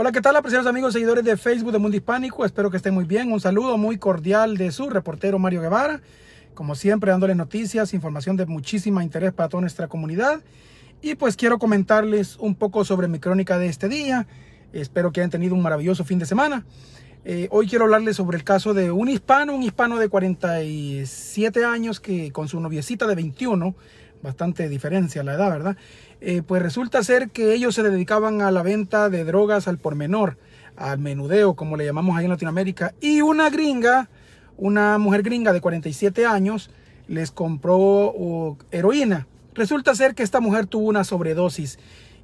Hola, ¿qué tal, apreciados amigos seguidores de Facebook de Mundo Hispánico? Espero que estén muy bien. Un saludo muy cordial de su reportero Mario Guevara. Como siempre, dándole noticias, información de muchísima interés para toda nuestra comunidad. Y pues quiero comentarles un poco sobre mi crónica de este día. Espero que hayan tenido un maravilloso fin de semana. Eh, hoy quiero hablarles sobre el caso de un hispano, un hispano de 47 años que con su noviecita de 21 bastante diferencia la edad, ¿verdad? Eh, pues resulta ser que ellos se dedicaban a la venta de drogas al por menor, al menudeo, como le llamamos ahí en Latinoamérica, y una gringa, una mujer gringa de 47 años, les compró heroína. Resulta ser que esta mujer tuvo una sobredosis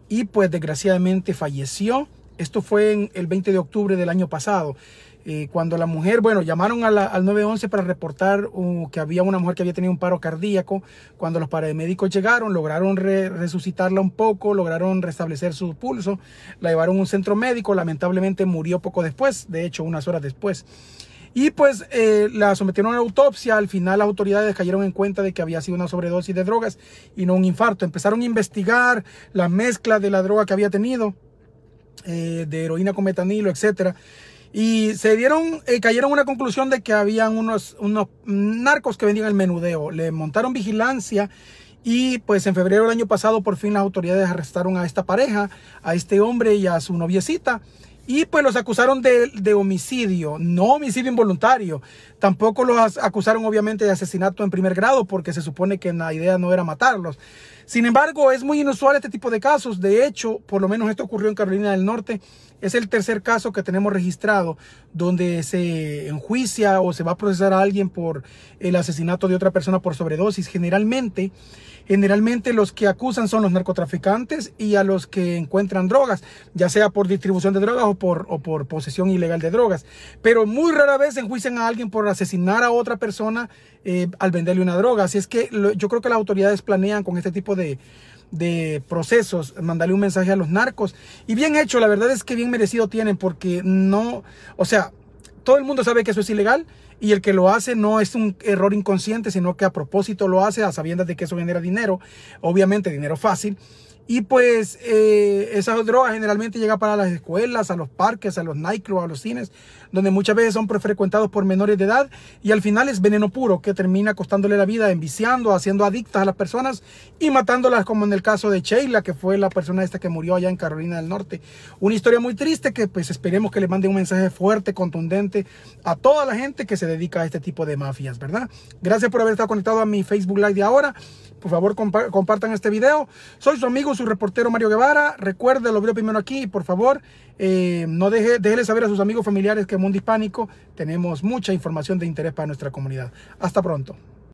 y pues desgraciadamente falleció. Esto fue en el 20 de octubre del año pasado cuando la mujer, bueno, llamaron al 911 para reportar uh, que había una mujer que había tenido un paro cardíaco. Cuando los paramédicos llegaron, lograron resucitarla un poco, lograron restablecer su pulso, la llevaron a un centro médico, lamentablemente murió poco después, de hecho unas horas después. Y pues eh, la sometieron a una autopsia. Al final las autoridades cayeron en cuenta de que había sido una sobredosis de drogas y no un infarto. Empezaron a investigar la mezcla de la droga que había tenido, eh, de heroína con metanilo, etcétera. Y se dieron, eh, cayeron una conclusión de que habían unos, unos narcos que vendían el menudeo. Le montaron vigilancia y pues en febrero del año pasado por fin las autoridades arrestaron a esta pareja, a este hombre y a su noviecita. Y pues los acusaron de, de, homicidio, no homicidio involuntario. Tampoco los acusaron obviamente de asesinato en primer grado porque se supone que la idea no era matarlos. Sin embargo, es muy inusual este tipo de casos. De hecho, por lo menos esto ocurrió en Carolina del Norte. Es el tercer caso que tenemos registrado donde se enjuicia o se va a procesar a alguien por el asesinato de otra persona por sobredosis. Generalmente, generalmente los que acusan son los narcotraficantes y a los que encuentran drogas, ya sea por distribución de drogas o por, posesión ilegal de drogas. Pero muy rara vez enjuician a alguien por asesinar a otra persona eh, al venderle una droga. Así es que yo creo que las autoridades planean con este tipo de, de procesos, mandarle un mensaje a los narcos. Y bien hecho, la verdad es que bien merecido tienen porque no, o sea, todo el mundo sabe que eso es ilegal y el que lo hace no es un error inconsciente, sino que a propósito lo hace a sabiendas de que eso genera dinero, obviamente dinero fácil. Y pues eh, esas drogas generalmente llegan para las escuelas, a los parques, a los nightclubs, a los cines, donde muchas veces son frecuentados por menores de edad y al final es veneno puro que termina costándole la vida, enviciando, haciendo adictas a las personas y matándolas como en el caso de Sheila, que fue la persona esta que murió allá en Carolina del Norte. Una historia muy triste que pues esperemos que le mande un mensaje fuerte, contundente a toda la gente que se dedica a este tipo de mafias, ¿verdad? Gracias por haber estado conectado a mi Facebook Live de ahora. Por favor, compartan este video. Soy su amigo su reportero Mario Guevara. Recuerde, lo vio primero aquí. Y por favor, eh, no deje, déjele saber a sus amigos familiares que en Mundo Hispánico tenemos mucha información de interés para nuestra comunidad. Hasta pronto.